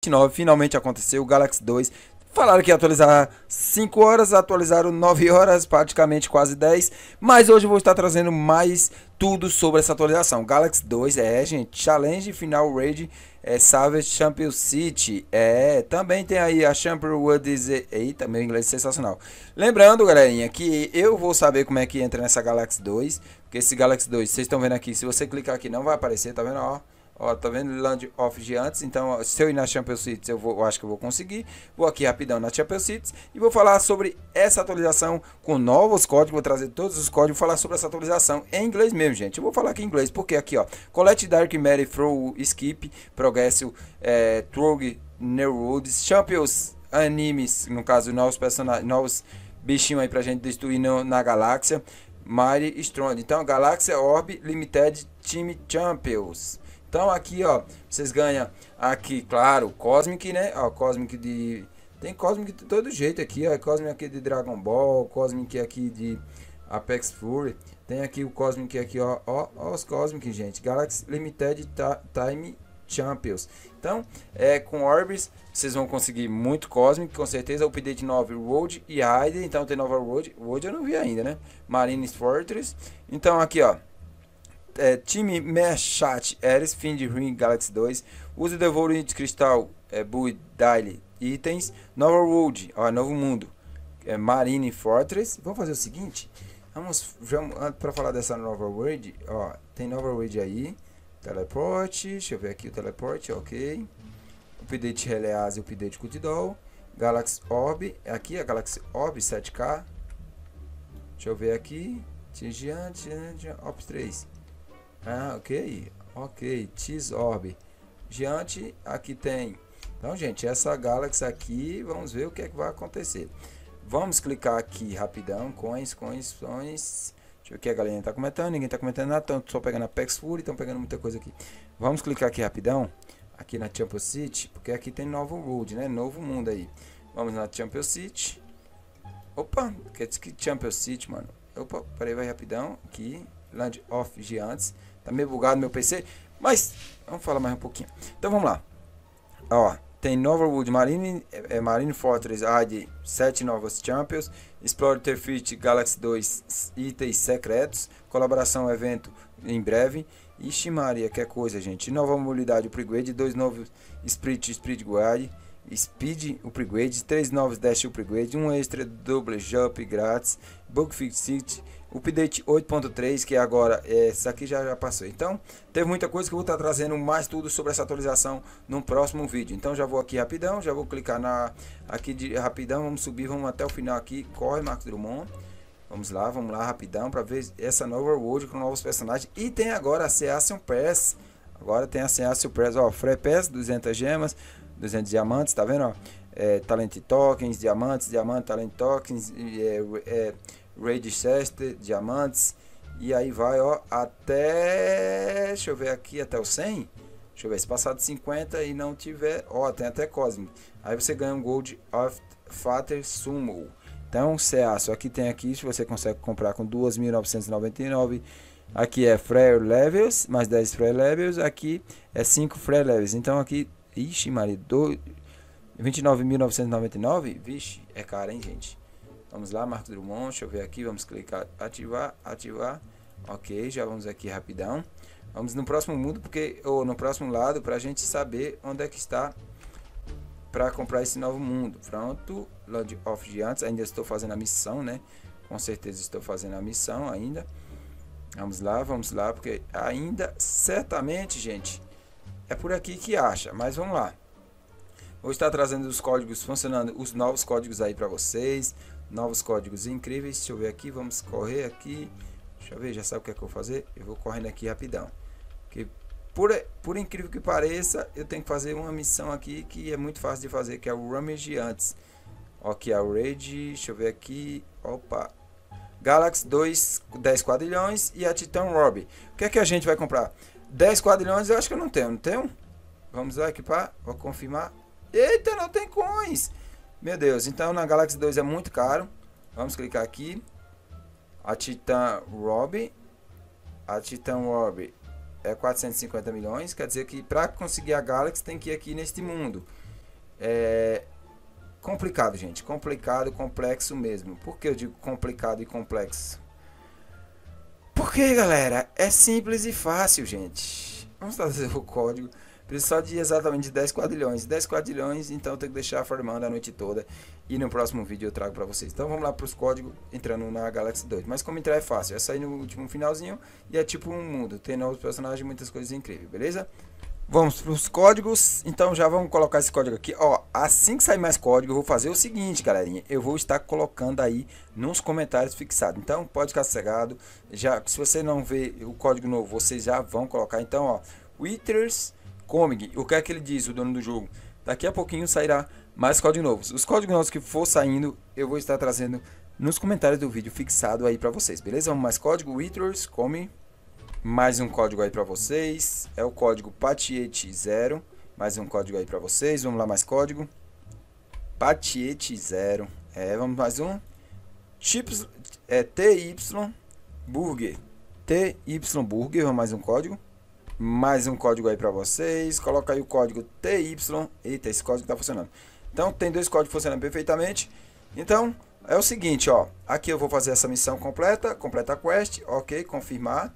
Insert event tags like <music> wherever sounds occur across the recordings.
29, finalmente aconteceu, o Galaxy 2. Falaram que ia atualizar 5 horas, atualizaram 9 <laughs> horas, praticamente quase 10. Mas hoje eu vou estar trazendo mais tudo sobre essa atualização. Galaxy 2, é, gente. Challenge Final Raid, é, Savage Champion City. É, também tem aí a Champion World. Eita, meu inglês é sensacional. Lembrando, galerinha, que eu vou saber como é que entra nessa Galaxy 2. Porque esse Galaxy 2, vocês estão vendo aqui, se você clicar aqui não vai aparecer, tá vendo? Ó. Ó, tá vendo? Land of Giants. Então, se eu ir na Champions Cities, eu, eu acho que eu vou conseguir. Vou aqui rapidão na Champions Cities e vou falar sobre essa atualização com novos códigos. Vou trazer todos os códigos vou falar sobre essa atualização em inglês mesmo, gente. Eu vou falar aqui em inglês, porque aqui, ó. Collect Dark Mary Throw Skip, Progresso, é, Trog, Neurodes, Champions Animes, no caso, novos personagens, novos bichinhos aí pra gente destruir no, na galáxia. Mari Strong. Então, Galáxia Orb Limited Team Champions. Então aqui, ó, vocês ganham aqui, claro, Cosmic, né? Ó, Cosmic de... Tem Cosmic de todo jeito aqui, ó. Cosmic aqui de Dragon Ball, Cosmic aqui de Apex Fury. Tem aqui o Cosmic aqui, ó. Ó, ó os Cosmic, gente. Galaxy Limited Time Champions. Então, é, com Orbis, vocês vão conseguir muito Cosmic, com certeza. O update 9, Road e Hyde. Então, tem nova Road. Road eu não vi ainda, né? Marines Fortress. Então, aqui, ó é, time Merchat, Eris, Fim de Galaxy 2, uso de Crystal, Cristal, é, Bui, Daily, Itens, Nova World, ó, Novo Mundo, é, Marine Fortress. Vamos fazer o seguinte, vamos, vamos para falar dessa Nova World, ó, tem Nova World aí, Teleport, deixa eu ver aqui o Teleport, ok. Update Release e Update Cutidol, Galaxy Orb, é aqui a Galaxy Orb 7K, deixa eu ver aqui, Tigian, Ops 3. Ah, ok, ok, x Diante, aqui tem. Então, gente, essa Galaxy aqui, vamos ver o que, é que vai acontecer. Vamos clicar aqui rapidão, coins, coins, coins. Deixa eu ver o que a galera está comentando, ninguém está comentando nada, tanto só pegando a Pex Fury, estão pegando muita coisa aqui. Vamos clicar aqui rapidão, aqui na Champions City, porque aqui tem novo world, né, novo mundo aí. Vamos na Champions City. Opa, que Champions City, mano. Opa, peraí, vai rapidão, aqui, Land of Giants. Tá meio bugado meu PC, mas vamos falar mais um pouquinho. Então vamos lá. Ó, tem Norwood Marine, é, é, Marine Fortress AD 7 novos Champions, Explore Terfit Galaxy 2 itens secretos, colaboração evento em breve. Ixi Maria, que é coisa, gente. Nova mobilidade upgrade, dois novos Sprint Speed Guard, Speed upgrade, três novos Dash upgrade, um extra Double Jump grátis, Bug Fix City update 8.3, que agora é essa aqui já, já passou. Então, teve muita coisa que eu vou estar trazendo mais tudo sobre essa atualização no próximo vídeo. Então, já vou aqui rapidão, já vou clicar na aqui de rapidão, vamos subir, vamos até o final aqui. Corre, Marcos Drummond. Vamos lá, vamos lá rapidão para ver essa nova world com novos personagens. E tem agora a Seassium Pass. Agora tem a Seassium Pass, ó, Free Pass, 200 gemas, 200 diamantes, tá vendo, ó? É, talent tokens, diamantes, diamante, talent tokens, é, é Redchester, diamantes. E aí vai, ó, até. Deixa eu ver aqui, até o 100. Deixa eu ver, se passar de 50 e não tiver. Ó, tem até Cosmic. Aí você ganha um Gold of Father Sumo. Então, CA, só que tem aqui, se você consegue comprar com 2.999. Aqui é Frere Levels, mais 10 Frere Levels. Aqui é 5 Frere Levels. Então aqui, ixi, marido, 29.999. Vixe, é caro, hein, gente? Vamos lá, Marco Drummond, deixa eu ver aqui, vamos clicar, ativar, ativar. Ok, já vamos aqui rapidão. Vamos no próximo mundo, porque ou no próximo lado, para a gente saber onde é que está para comprar esse novo mundo. Pronto, Lord of Giants, ainda estou fazendo a missão, né? Com certeza estou fazendo a missão ainda. Vamos lá, vamos lá, porque ainda, certamente, gente, é por aqui que acha, mas vamos lá. Vou estar trazendo os códigos funcionando, os novos códigos aí para vocês, novos códigos incríveis. Deixa eu ver aqui, vamos correr aqui. Deixa eu ver, já sabe o que é que eu vou fazer? Eu vou correndo aqui rapidão. Que por, por incrível que pareça, eu tenho que fazer uma missão aqui que é muito fácil de fazer, que é o Rummage antes. Ok, a Raid, deixa eu ver aqui. Opa! Galaxy 2, 10 quadrilhões e a Titan Rob. O que é que a gente vai comprar? 10 quadrilhões eu acho que eu não tenho, não tenho? Vamos lá equipar, vou confirmar. Eita, não tem coins! Meu Deus, então na Galaxy 2 é muito caro. Vamos clicar aqui. A Titan Rob. A Titan Rob é 450 milhões. Quer dizer que para conseguir a Galaxy tem que ir aqui neste mundo. É complicado, gente. Complicado, complexo mesmo. Por que eu digo complicado e complexo? Porque, galera, é simples e fácil, gente. Vamos fazer o código. Preciso só de exatamente 10 quadrilhões. 10 quadrilhões, então eu tenho que deixar formando a noite toda. E no próximo vídeo eu trago para vocês. Então vamos lá para os códigos entrando na Galaxy 2. Mas como entrar é fácil, é sair no último finalzinho e é tipo um mundo. Tem novos personagens, muitas coisas incríveis, beleza? Vamos para os códigos, então já vamos colocar esse código aqui, ó, assim que sair mais código eu vou fazer o seguinte galerinha, eu vou estar colocando aí nos comentários fixado, então pode ficar cegado, já, se você não vê o código novo, vocês já vão colocar, então ó, Witters Comig, o que é que ele diz, o dono do jogo? Daqui a pouquinho sairá mais código novos. Os códigos novos que for saindo, eu vou estar trazendo nos comentários do vídeo fixado aí para vocês, beleza? Mais código, Withers, come. Mais um código aí para vocês. É o código Patiete0. Mais um código aí para vocês. Vamos lá, mais código. Patiete0. É, vamos mais um. Chips, é TY Burger. TY Burger, vamos mais um código mais um código aí para vocês. Coloca aí o código TY. Eita, esse código tá funcionando. Então, tem dois códigos funcionando perfeitamente. Então, é o seguinte, ó. Aqui eu vou fazer essa missão completa, completa a quest, ok, confirmar.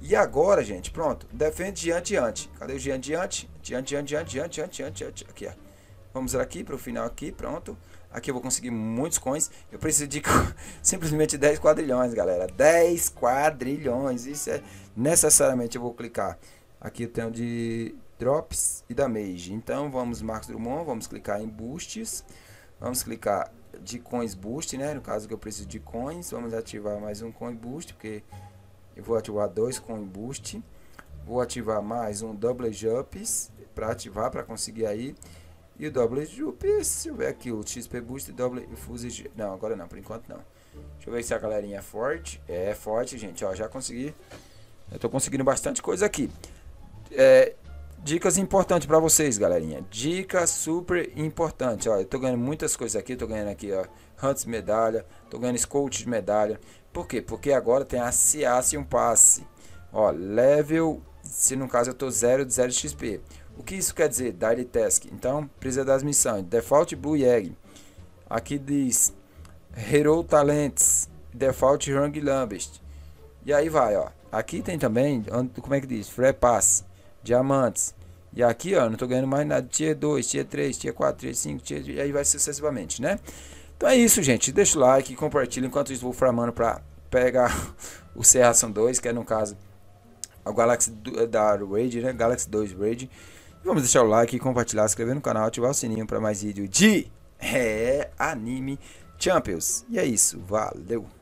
E agora, gente, pronto. Defende diante, diante. Cadê o diante, diante? Diante, diante, diante, diante, diante, diante, diante. Aqui, ó. Vamos aqui para o final aqui, pronto. Aqui eu vou conseguir muitos coins. Eu preciso de <laughs> simplesmente 10 quadrilhões, galera. 10 quadrilhões. Isso é necessariamente eu vou clicar Aqui eu tenho de drops e da mage. Então vamos Marcos Drummond, vamos clicar em boosts. Vamos clicar de coins boost, né? No caso que eu preciso de coins, vamos ativar mais um coin boost, porque eu vou ativar dois coin boost. Vou ativar mais um double jumps para ativar para conseguir aí. E o double jump, se eu ver aqui o XP boost e double fuse, não, agora não, por enquanto não. Deixa eu ver se a galerinha é forte. É forte, gente, ó, já consegui. Eu tô conseguindo bastante coisa aqui. É, dicas importantes para vocês, galerinha. Dica super importante. Olha, eu tô ganhando muitas coisas aqui. Tô ganhando aqui, ó, Hunts medalha. Tô ganhando Scout de medalha. Por quê? Porque agora tem a Ciasse e um passe. Ó, level. Se no caso eu tô 0 de 0 XP. O que isso quer dizer? Daily Task. Então, precisa das missões. Default Blue Egg. Aqui diz Hero Talents. Default Rang Lambest. E aí vai, ó. Aqui tem também, como é que diz? Free Pass diamantes. E aqui, ó, não estou ganhando mais nada. Tier 2, Tier 3, Tier 4, Tier 5, Tier... E aí vai sucessivamente, né? Então é isso, gente. Deixa o like, compartilha. Enquanto isso, vou formando para pegar <laughs> o Serração 2, que é, no caso, a Galaxy do, é da Raid, né? Galaxy 2 Raid. Vamos deixar o like, compartilhar, se inscrever no canal, ativar o sininho para mais vídeo de é, anime Champions. E é isso. Valeu!